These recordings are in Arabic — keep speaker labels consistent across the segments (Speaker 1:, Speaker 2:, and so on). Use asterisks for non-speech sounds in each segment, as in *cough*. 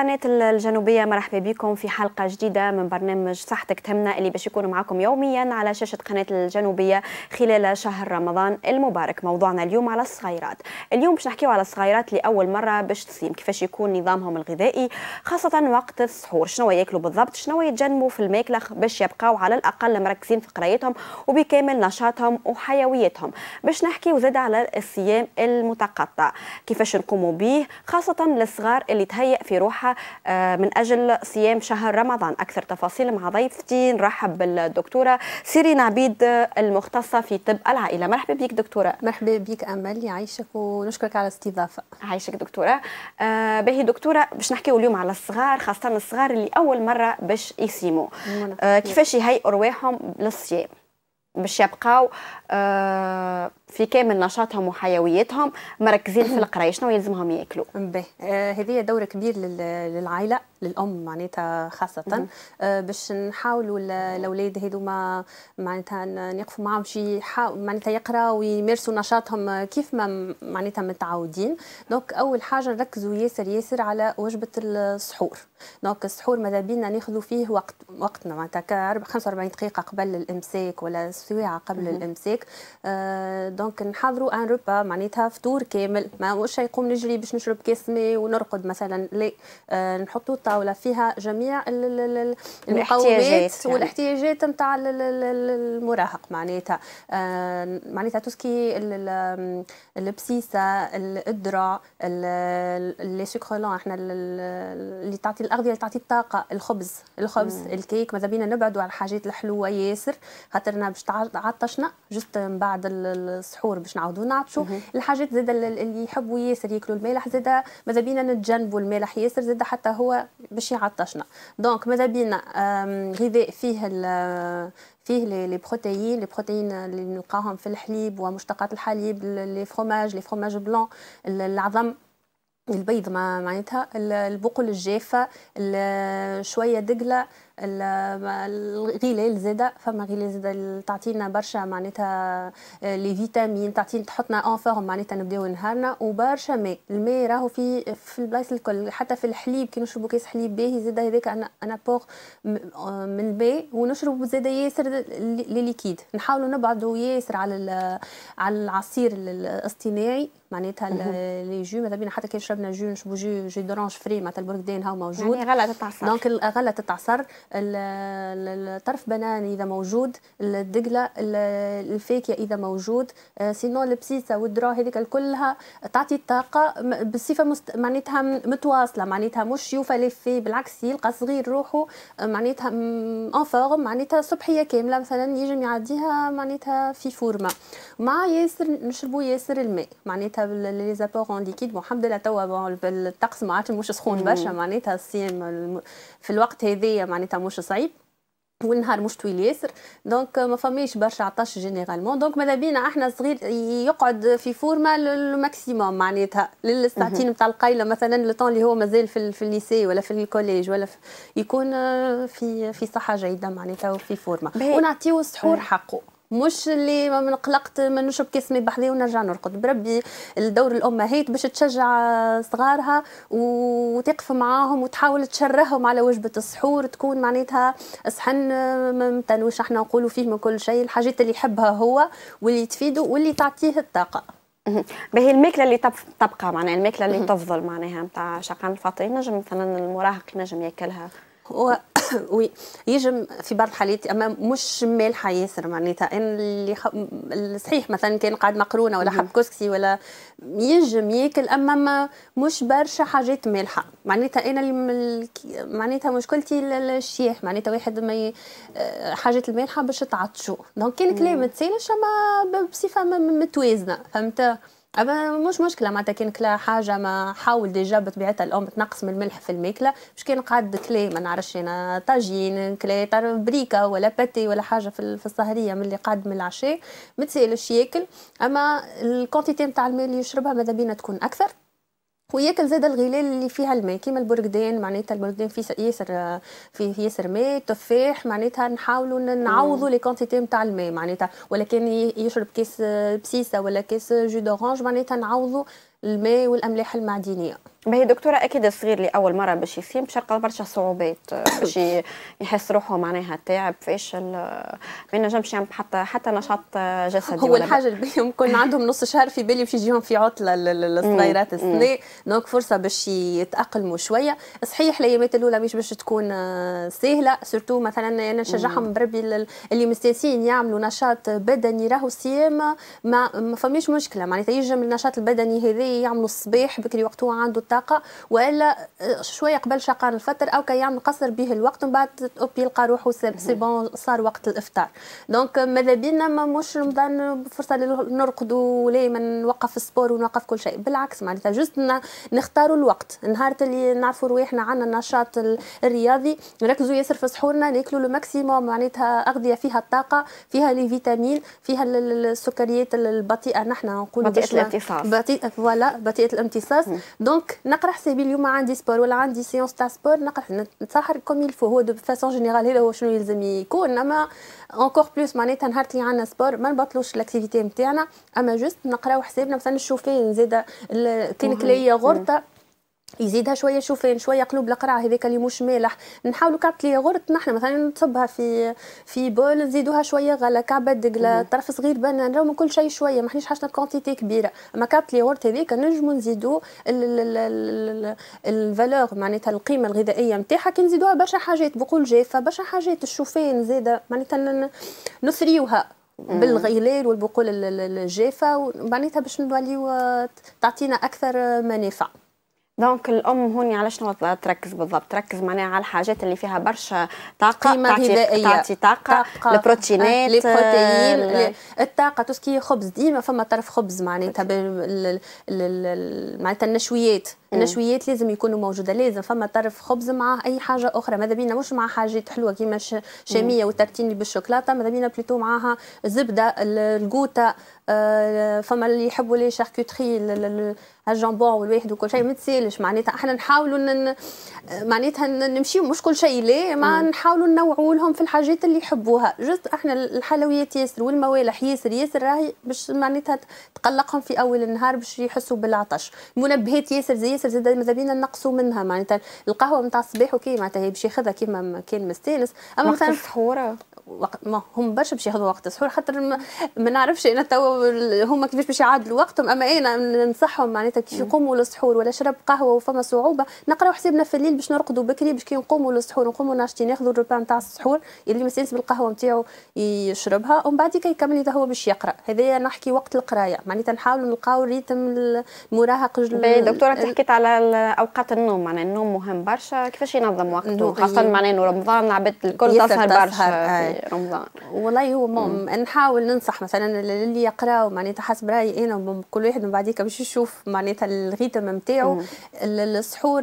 Speaker 1: قناة الجنوبية مرحبا بكم في حلقة جديدة من برنامج صحتك تهمنا اللي باش يكون معكم يوميا على شاشة قناة الجنوبية خلال شهر رمضان المبارك موضوعنا اليوم على الصغيرات اليوم باش نحكيو على الصغيرات لأول مرة باش تصيم كيفاش يكون نظامهم الغذائي خاصة وقت السحور شنو ياكلوا بالضبط شنو يتجنبوا في الماكلة باش يبقاو على الأقل مركزين في قرايتهم وبكامل نشاطهم وحيويتهم باش نحكيو زاد على الصيام المتقطع كيفاش نقوموا به خاصة للصغار اللي تهيأ في روحها آه، من أجل صيام شهر رمضان أكثر تفاصيل مع ضيفتي نرحب بالدكتورة سيرين عبيد المختصة في طب العائلة مرحبا بك دكتورة مرحبا بك أمل يعيشك ونشكرك على الاستضافة عايشك دكتورة آه باهي دكتورة باش نحكيو اليوم على الصغار خاصة الصغار اللي أول مرة باش يصيموا آه كيفاش يهيئوا رواحهم للصيام باش يبقاو آه في كامل نشاطهم وحيويتهم مركزين في *coughs*
Speaker 2: القرايه شنو يلزمهم ياكلوا باهي هذه دور كبير للعائله للام معناتها خاصه آه، باش نحاولوا الاولاد هذوما معناتها نقفوا معاهم شي معناتها يقراوا ويمارسوا نشاطهم كيف ما معناتها متعودين دونك اول حاجه نركزوا ياسر ياسر على وجبه السحور دونك السحور ماذا بينا ناخذوا فيه وقت وقتنا معناتها 45 دقيقه قبل الامساك ولا ساعه قبل الامساك آه دونك نحضروا ان روبا معناتها فطور كامل ما مش يقوم نجري باش نشرب كاس ماء ونرقد مثلا لا نحطوا الطاوله فيها جميع المقومات والاحتياجات نتاع المراهق معناتها معناتها توسكي البسيسه الدرع لي سكرولون احنا اللي تعطي الاغذيه اللي تعطي الطاقه الخبز الخبز الكيك ماذا بينا نبعدوا على الحاجات الحلوه ياسر خاطرنا باش تعطشنا جست من بعد السحور باش نعاودوا نعطشوا الحاجات زاد اللي يحبوا ياسر ياكلوا المالح زاد ماذا بينا نتجنبوا المالح ياسر زاد حتى هو باش يعطشنا دونك ماذا بينا غذاء فيه فيه لي بروتيين لي بروتيين اللي نلقاهم في الحليب ومشتقات الحليب لي فروماج لي فروماج بلون العظم البيض معناتها البقل الجافه شويه دقله الغلال زاده فما غلال زاده تعطينا برشا معناتها آه، لي فيتامين تعطينا تحطنا اون فورم معناتها نبداو نهارنا وبرشا ماء الماء راهو في في البلايص الكل حتى في الحليب كي نشربوا كاس حليب باهي زاده هذاك انا انا بور آه، من الماء ونشربو زاده ياسر لي ليكيد نحاولوا نبعدوا ياسر على على العصير الاصطناعي معناتها لي جو ماذا بينا حتى كي شربنا جو نشربوا جو جو دورانج فري معناتها البركدان هاو موجود يعني غلة تتعصر دونك الغلة تتعصر الطرف بناني اذا موجود الدقله الفاكهه اذا موجود آه، سينو البسيسه والدرا هذيك كلها تعطي الطاقه بصفه مست... معناتها متواصله معناتها مش يوفى في بالعكس يلقى صغير روحه آه، معناتها اون فورم معناتها صبحيه كامله مثلا يجم يعديها معناتها في فورمه مع ياسر نشربوا ياسر الماء معناتها لي زابور اون ليكيد بون الحمد لله توا الطقس ما عادش مش سخون برشا معناتها الصيام في الوقت هذايا معناتها معناتها مش صعيب والنهار مش طويل ياسر دونك ما فماش برشا عطش جينيرالمون دونك ماذا بينا احنا صغير يقعد في فورما للماكسيموم معناتها للساعتين نتاع القايله مثلا لو اللي هو مازال في, في الليسي ولا في الكوليج ولا في يكون في في صحه جيده معناتها وفي فورما ونعطيو السحور حقه مش اللي ما قلقت ما نشرب كاس مي بحذي ونرجع نرقد بربي الدور الامهات باش تشجع صغارها وتقف معاهم وتحاول تشرههم على وجبه السحور تكون معناتها صحن ما نتنوش احنا نقولوا فيه من كل شيء الحاجات اللي يحبها هو واللي تفيده واللي تعطيه الطاقه باهي الماكله اللي تبقى معناها الماكله اللي تفضل
Speaker 1: معناها نتاع شقان الفطري نجم مثلا المراهق
Speaker 2: ينجم ياكلها وي يجم في بعض الحالات اما مش مالحه ياسر معناتها ان اللي خ... صحيح مثلا كان قاعد مقرونه ولا حب كسكسي ولا ينجم ياكل اما ما مش برشا حاجات مالحه معناتها انا اللي معناتها مشكلتي الشياح معناتها واحد ما ي... حاجات المالحه باش تعطشو دونك كان كلام تسالش اما بصفه متوازنه فهمت اما مش مشكله معناتها كان كلا حاجه ما حاول ديجا بطبيعتها الام تنقص من الملح في الماكله باش كان قعد كلا ما نعرفش انا طاجين كلا بريكه ولا باتي ولا حاجه في السهريه من اللي قعد من العشاء ما تسالش ياكل اما الكونتيتي نتاع الماء اللي يشربها ماذا بينا تكون اكثر وياكل زاد الغلال اللي فيها الماء كيما البرقدان معناتها البرقدان فيه ياسر فيه ياسر ماء التفاح معناتها نحاولوا نعوضوا لي كونتيتي نتاع الماء معناتها ولا كان يشرب كاس بسيسه ولا كاس جو دورانج معناتها نعوضوا الماء والاملاح المعدنيه هي دكتوره اكيد الصغير اللي اول مره باش يصيم باش يلقى برشا صعوبات آه،
Speaker 1: *coughs* باش يحس روحه معناها تعب فاشل ما ينجمش يعمل حتى حتى نشاط
Speaker 2: آه، جسدي هو الحاجه اللي كان عندهم نص شهر في بالي باش يجيهم في عطله للصغيرات السنه دونك فرصه باش يتاقلموا شويه صحيح الايامات الاولى مش باش تكون آه، سهله سورتو مثلا انا نشجعهم بربي اللي مستانسين يعملوا نشاط بدني راهو الصيام ما, ما فماش مشكله معناتها يجم النشاط البدني هذا يعملوا الصباح بكري وقت هو عنده الطاقه والا آه، شويه قبل شقان الفطر او كي يعمل قصر به الوقت ومن بعد يلقى روحه سي بون صار وقت الافطار دونك ماذا بينا ما مش رمضان فرصه نرقدوا ولا ما نوقف السبور ونوقف كل شيء بالعكس معناتها جست نختاروا الوقت نهار اللي نعرفوا رواحنا عندنا النشاط الرياضي نركزوا ياسر في سحورنا ناكلوا ماكسيموم معناتها اغذيه فيها الطاقه فيها لي فيتامين فيها السكريات البطيئه نحن نقول بطيئه الانتصاب بطيئه على بطيئه الامتصاص دونك نقرا حسابي اليوم عندي سبور ولا عندي سيونس تاع سبور نقرا نتسحر كوم يلفو هو دو فاسون جينيرال هذا هو شنو يلزم يكون اما اونكور بلوس معناتها نهار اللي عندنا سبور ما نبطلوش الاكتيفيتي نتاعنا اما جوست نقراو حسابنا مثلا نشوف زاده كان كليه غرطه يزيدها شويه شوفان شويه قلوب القرع هذاك اللي مش مالح نحاولوا كعبت لي غرت نحن مثلا نصبها في في بول نزيدوها شويه غلا كعبه دقله طرف صغير بنان راهو من كل شيء شويه ما حنيش حاجتنا كبيره اما كعبت لي غرت هذيك نجموا نزيدوا الفالور معناتها القيمه الغذائيه نتاعها كي نزيدوها برشا حاجات بقول جافه برشا حاجات الشوفان زاده معناتها نثريوها بالغيلال والبقول الجافه معناتها باش نوليو تعطينا اكثر منافع
Speaker 1: دونك الام هوني علاش تركز بالضبط تركز معناها على الحاجات اللي فيها برشا طاقه قيمه غذائيه تعطي طاقه, طاقة. البروتينات آه، البروتين
Speaker 2: الطاقه توسكي خبز ديما فما طرف خبز معناتها معناتها النشويات النشويات لازم يكونوا موجوده لازم فما طرف خبز مع اي حاجه اخرى ماذا بينا مش مع حاجات حلوه كيما شاميه والترتيني بالشوكولاته ماذا بينا بلوتو معاها زبده القوطه آه، فما اللي يحبوا لي شاركوتري الجامبون والواحد وكل شيء ما تسالش معناتها احنا نحاولوا نن... معناتها نمشيو مش كل شيء لا ما نحاولوا ننوعوا لهم في الحاجات اللي يحبوها جست احنا الحلويات ياسر والموالح ياسر ياسر راهي باش معناتها تقلقهم في اول النهار باش يحسوا بالعطش منبهات ياسر زي ياسر زاد ماذا بينا نقصوا منها معناتها القهوه نتاع الصباح اوكي معناتها باش ياخذها كيما كان مستانس اما مثلا ما هم برشا باش ياخذوا وقت سحور خاطر ما, ما نعرفش انا توا هما كيفاش باش يعادلوا وقتهم اما انا ننصحهم معناتها كيف يقوموا للسحور ولا شرب قهوه وفما صعوبه نقراو حسابنا في الليل باش نرقدوا بكري باش كي نقوموا للسحور نقوموا ناشطين ناخذوا الربع نتاع السحور اللي مسانس بالقهوه نتاعو يشربها ومن بعد كي يكمل اذا هو باش يقرا هذايا نحكي وقت القرايه معناتها نحاولوا نلقاو ريتم المراهق دكتوره انت حكيت
Speaker 1: على اوقات النوم معناتها النوم مهم برشا كيفاش ينظم وقته خاصه معناتها رمضان العباد الكل تسهر برشا آه. رمضان
Speaker 2: والله هو مم. نحاول ننصح مثلا اللي يقراو معناتها حسب رايي انا كل واحد من بعديك باش يشوف معناتها الريتم نتاعو السحور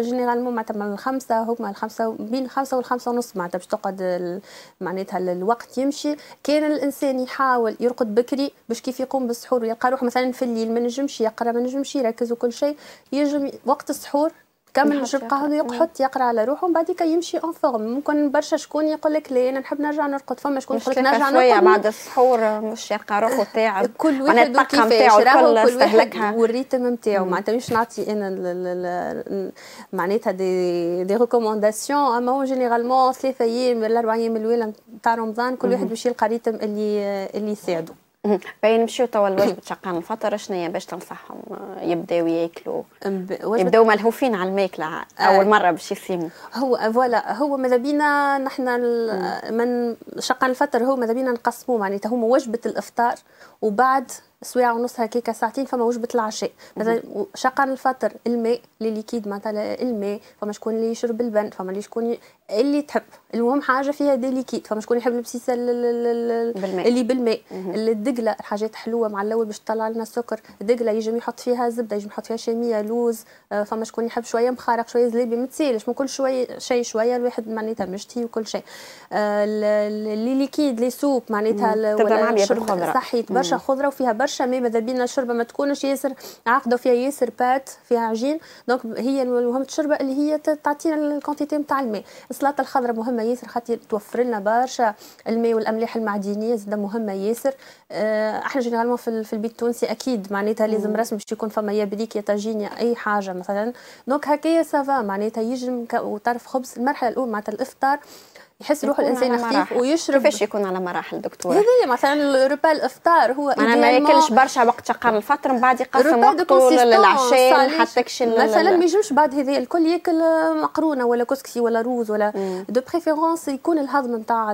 Speaker 2: جينيرالمون آه، معناتها من الخمسه هما الخمسه بين الخمسه والخمسه ونص معناتها باش تقعد معناتها الوقت يمشي كان الانسان يحاول يرقد بكري باش كيف يقوم بالسحور ويلقى روحه مثلا في الليل ما نجمش يقرا ما نجمش يركز وكل شيء يجم وقت السحور كمل نشرب قهوه يقحط يقرا على روحه ومن بعد يمشي اون فورم ممكن برشا شكون يقول لك لا انا نحب نرجع نرقد فما شكون يقول لك نرجع نرقد شويه بعد السحور
Speaker 1: مش يلقى روحه
Speaker 2: تاعب كل واحد وكيفاش راهو كل واحد والريتم نتاعو معناتها مش نعطي انا معناتها دي دي ريكومونداسيون اما هو جينيرالمون ثلاثة ايام ولا اربع ايام الاولى نتاع رمضان كل واحد باش يلقى ريتم اللي اللي يساعده
Speaker 1: باين نمشيو توا الوجبه شقان الفطر شنو هي باش تنصحهم يبداو ياكلوا يبداو ملهوفين على الماكله آه. اول مره باش يسيموا
Speaker 2: هو فوالا هو ماذا بينا نحن من شقان الفطر هو ماذا بينا نقسموه معناتها هما وجبه الافطار وبعد سوايع ونص هكاك ساعتين فما وجبه العشاء مثلا شقان الفطر الماء اللي ليكيد معناتها الماء فما شكون اللي يشرب البن فما اللي شكون اللي تحب المهم حاجه فيها ديليكيت فمش كون يحب البسيسه بالماء. اللي بالماء الدقله الحاجات حلوه مع الاول باش تطلع لنا السكر الدقله يجم يحط فيها زبده يجم يحط فيها شاميه لوز آه، فما شكون يحب شويه مخارق شويه زليبي متسيلش تسالش من كل شويه شيء شويه الواحد معناتها مشتي وكل شيء آه، اللي ليكيد لي سوب معناتها ولا صحيت برشا خضره وفيها برشا ماء ماذا بينا الشربه ما تكونش ياسر عقده فيها ياسر بات فيها عجين دونك هي المهم الشربه اللي هي تعطينا الكونتيتي نتاع الماء السلطه الخضراء مهمه ياسر خاطر توفر لنا برشا الماء والاملاح المعدنيه زاد مهمه ياسر آه، احنا جينيرالمون في في البيت التونسي اكيد معناتها لازم رسم باش يكون فما يا بريك يا طاجين اي حاجه مثلا دونك هكايا سافا معناتها يجم كطرف خبز المرحله الاولى معناتها الافطار يحس روحه الانسان خفيف ويشرب كيفاش يكون على مراحل دكتور؟ هذه مثلا الربا الافطار هو انا ما ياكلش
Speaker 1: برشا وقت شقام الفطر من بعد يقسم وقته للعشاء حتىكش مثلا ما
Speaker 2: يجمش بعد هذه الكل ياكل آه، مقرونه ولا كسكسي ولا روز ولا دو بريفيرونس يكون الهضم نتاع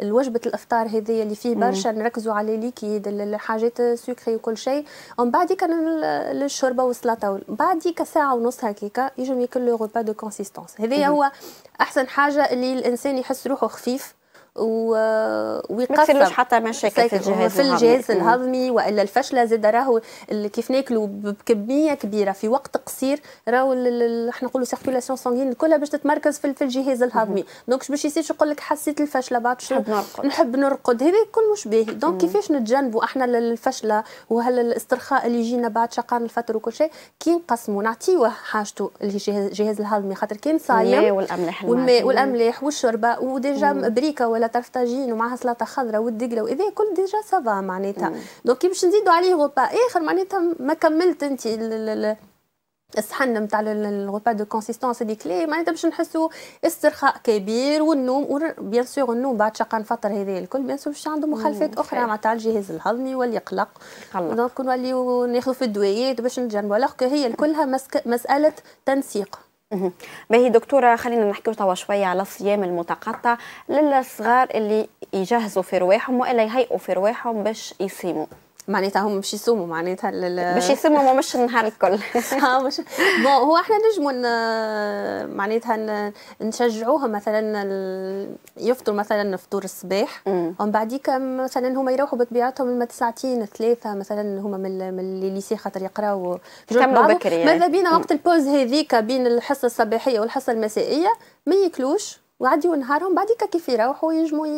Speaker 2: الوجبه الافطار هذه اللي فيه برشا نركزوا على ليكيد الحاجات السكري وكل شيء ومن بعد كان الشوربه والسلطه بعد ساعه ونص هكاك يجم ياكل لو روبا دو كونسيستونس هذايا هو احسن حاجه اللي الانسان يحس روحه خفيف ويقفل ما حتى مشاكل في الجهاز في الجهاز الهضمي والا الفشله زاد راهو كيف ناكلوا بكميه كبيره في وقت قصير راهو احنا نقولوا سيركيلاسيون سانغين كلها باش تتمركز في, الجهاز الهضمي دونك باش يصير يقول لك حسيت الفشله بعد نحب نرقد نحب نرقد هذا كل مش باهي دونك كيفاش نتجنبوا احنا الفشله وهل الاسترخاء اللي يجينا بعد شقان الفتر وكل شيء كي نقسموا نعطيوه حاجته الجهاز الهضمي خاطر كان نصايم والاملاح والماء والاملاح والشربه وديجا بريكه ولا ولا طرف طاجين ومعها سلطه خضراء والدقله واذا كل ديجا سافا معناتها دونك كي باش نزيدوا عليه غوبا اخر معناتها ما كملت انت الصحن نتاع الغوبا دو كونسيستونس اللي كلي معناتها باش نحسوا استرخاء كبير والنوم بيان سور النوم بعد شقا الفطر هذا الكل بيان سور باش عنده مخالفات اخرى مع تاع الجهاز الهضمي واليقلق دونك نوليو ناخذوا في الدويات باش نتجنبوا لوغ هي كلها مساله تنسيق باهي دكتوره خلينا نحكيو توا
Speaker 1: شويه على الصيام المتقطع للصغار اللي يجهزوا في رواحهم والا يهيئوا
Speaker 2: في رواحهم باش يصيموا معناتها هم باش يصوموا معناتها لل... باش يصوموا مش النهار الكل *laughs* اه مش بون هو احنا نجموا معناتها نشجعوهم مثلا يفطروا مثلا فطور الصباح ومن بعديك مثلا هما يروحوا بطبيعتهم من ساعتين ثلاثه مثلا هما من الليسي خاطر يقراوا يكملوا بكري يعني. ماذا بينا وقت البوز هذيك بين الحصه الصباحيه والحصه المسائيه ما ياكلوش ويعديوا نهارهم بعديك كيف يروحوا ينجموا ي...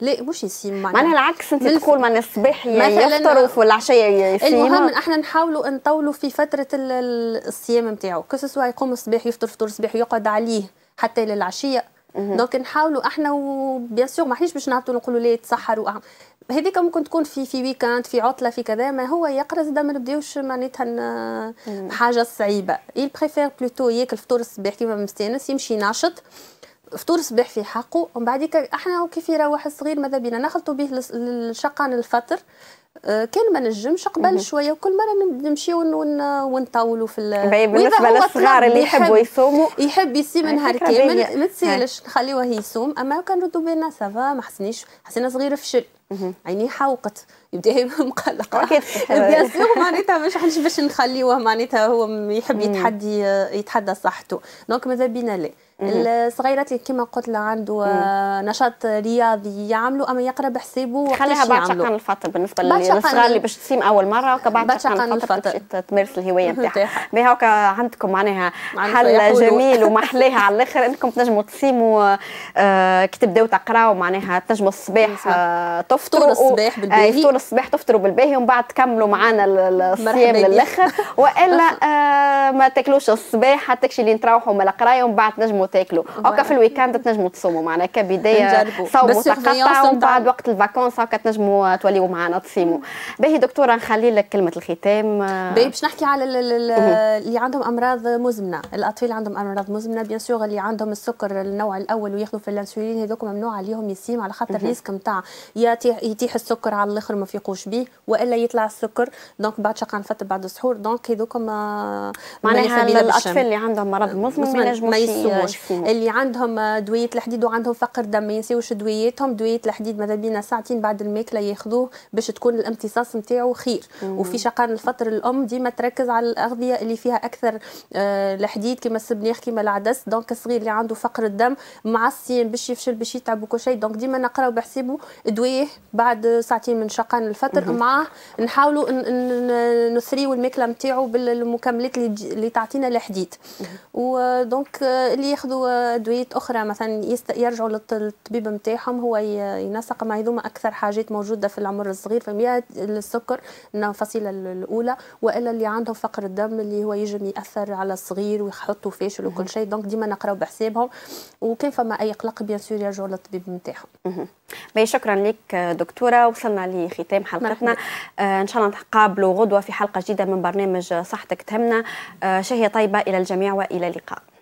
Speaker 2: لا مش يسيموا معنا معناها
Speaker 1: العكس انت تقول معناها الصباح يفطروا في العشيه
Speaker 2: يسيموا المهم احنا نحاولوا نطولوا في فتره الصيام نتاعو كسوا يقوم الصباح يفطر فطور الصباح يقعد عليه حتى للعشيه دونك نحاولوا احنا وبيان سور ماحناش باش نعطوا نقولوا ليه تسحروا هذيك ممكن تكون في في ويكاند في عطله في كذا ما هو يقرا زاد ما نبداوش معناتها حاجه صعيبه يل بريفير بلوتو ياكل فطور الصباح كيما مستانس يمشي ناشط فطور صباح في حقه ومن بعد احنا وكيف يروح الصغير ماذا بينا نخلطوا به لشقان الفطر آه، كان ما نجمش قبل شويه وكل مره نمشي ونطولوا في ال... بالنسبه طيب، للصغار اللي يحبوا يصوموا يحب يصوم نهار كامل ما تسالش نخليوه يصوم اما كان ردوا بينا سافا ما حسنيش حسينا صغيره فشل عيني حاوقت يبدا *laughs* مقلقه بيان سور معناتها مش حنش باش نخليوه معناتها هو يحب يتحدي يتحدى صحته دونك ماذا بينا لا الصغيرات كما قلت له عنده آه، نشاط رياضي يعملوا اما يقرا بحسابه خليها بعد شقان
Speaker 1: الفطر بالنسبه للصغار اللي باش تسيم اول مره وكا بعد شقان الفطر تمارس الهوايه نتاعها بها هكا عندكم معناها حل جميل *laughs* ومحليها على الاخر انكم تنجموا تسيموا آه، آه، كي تبداو تقراو معناها تنجموا الصباح تفطروا الصباح بالباهي تفطروا الصباح تفطروا بالباهي ومن بعد تكملوا معنا الصيام للاخر *laughs* والا ما تاكلوش الصباح حتى كشي اللي تروحوا من القرايه ومن بعد تنجموا تاكلوا هكا في الويكاند تنجموا تصوموا معناها كبدايه صوموا تقطعوا ومن بعد وقت الفاكونس هكا تنجموا توليوا معنا تصيموا mm. باهي دكتوره نخلي لك كلمه الختام باهي باش
Speaker 2: نحكي على mm-hmm. اللي عندهم امراض مزمنه الاطفال عندهم امراض مزمنه بيان سور اللي عندهم السكر النوع الاول وياخذوا في الانسولين هذوك ممنوع عليهم يصيم على خاطر mm-hmm. الريسك نتاع يتيح السكر على الاخر ما فيقوش به والا يطلع السكر دونك بعد شقا نفطر بعد السحور دونك هذوك آه، معناها الاطفال اللي
Speaker 1: عندهم مرض آه، مزمن ما ينجموش اللي
Speaker 2: عندهم آه، دوية الحديد وعندهم فقر دم ما ينساوش دوياتهم دوية الحديد ماذا بينا ساعتين بعد الماكله ياخذوه باش تكون الامتصاص نتاعو خير مم. وفي شقان الفطر الام ديما تركز على الاغذيه اللي فيها اكثر الحديد آه، كما السبنيخ كما العدس دونك الصغير اللي عنده فقر الدم معصي باش يفشل باش يتعب وكل شيء دونك ديما نقراو بحسابه دويه بعد ساعتين من شقان الفطر معاه نحاولوا نثريو الماكله نتاعو بالمكملات اللي تعطينا الحديد ودونك آه، اللي ياخذ ياخذوا ادويات اخرى مثلا يست... يرجعوا للطبيب نتاعهم هو ينسق مع هذوما اكثر حاجات موجوده في العمر الصغير فيا السكر الفصيله الاولى والا اللي عندهم فقر الدم اللي هو يجم ياثر على الصغير ويحطوا فاشل وكل شيء دونك ديما نقراو بحسابهم وكان فما اي قلق بيان سور يرجعوا للطبيب نتاعهم
Speaker 1: باهي شكرا لك دكتوره وصلنا لختام حلقتنا آه ان شاء الله نتقابلوا غدوه في حلقه جديده من برنامج صحتك تهمنا آه شهيه طيبه الى الجميع والى اللقاء